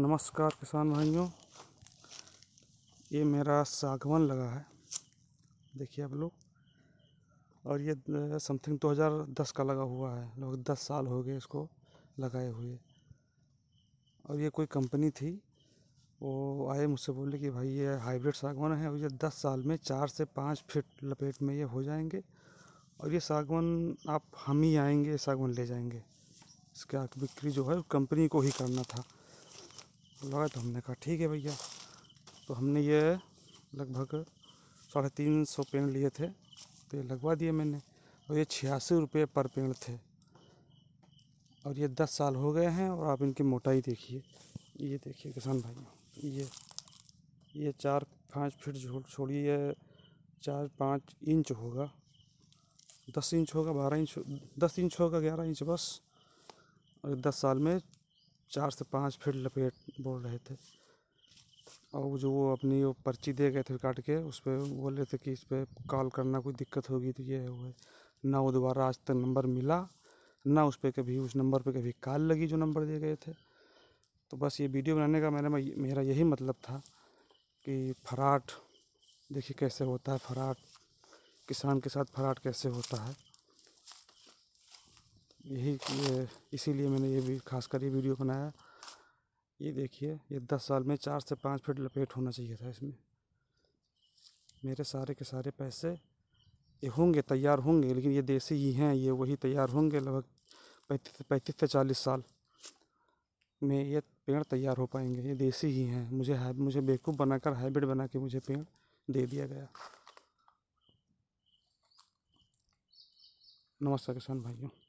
नमस्कार किसान भाइयों ये मेरा सागवन लगा है देखिए आप लोग और ये समथिंग 2010 का लगा हुआ है लगभग 10 साल हो गए इसको लगाए हुए और ये कोई कंपनी थी वो आए मुझसे बोले कि भाई ये हाइब्रिड सागवन है और ये 10 साल में चार से पाँच फीट लपेट में ये हो जाएंगे और ये सागवन आप हम ही आएंगे सागवन ले जाएंगे इसका बिक्री जो है कंपनी को ही करना था लगाया तो हमने कहा ठीक है भैया तो हमने ये लगभग साढ़े तीन सौ पेड़ लिए थे तो ये लगवा दिए मैंने और ये छियासी रुपये पर पेड़ थे और ये दस साल हो गए हैं और आप इनकी मोटाई देखिए ये देखिए किसान भाई ये ये चार पाँच फीट छोड़िए ये चार पाँच इंच होगा दस इंच होगा बारह इंच दस इंच होगा ग्यारह इंच बस और दस साल में चार से पाँच फीट लपेट बोल रहे थे और जो वो अपनी वो पर्ची दे गए थे काट के उस पर बोले थे कि इस पर कॉल करना कोई दिक्कत होगी तो ये हुए ना वो दोबारा आज तक नंबर मिला ना उस पर कभी उस नंबर पर कभी कॉल लगी जो नंबर दिए गए थे तो बस ये वीडियो बनाने का मेरा मेरा यही मतलब था कि फराट देखिए कैसे होता है फराट किसान के साथ फराट कैसे होता है यही इसीलिए मैंने ये भी खासकर ये वीडियो बनाया ये देखिए ये दस साल में चार से पाँच फीट लपेट होना चाहिए था इसमें मेरे सारे के सारे पैसे ये होंगे तैयार होंगे लेकिन ये देसी ही हैं ये वही तैयार होंगे लगभग पैंतीस पैंतीस से चालीस साल में ये पेड़ तैयार हो पाएंगे ये देसी ही हैं मुझे है, मुझे बेवकूफ़ बनाकर हाइब्रिड बना के मुझे पेड़ दे दिया गया नमस्कार किसान भाइयों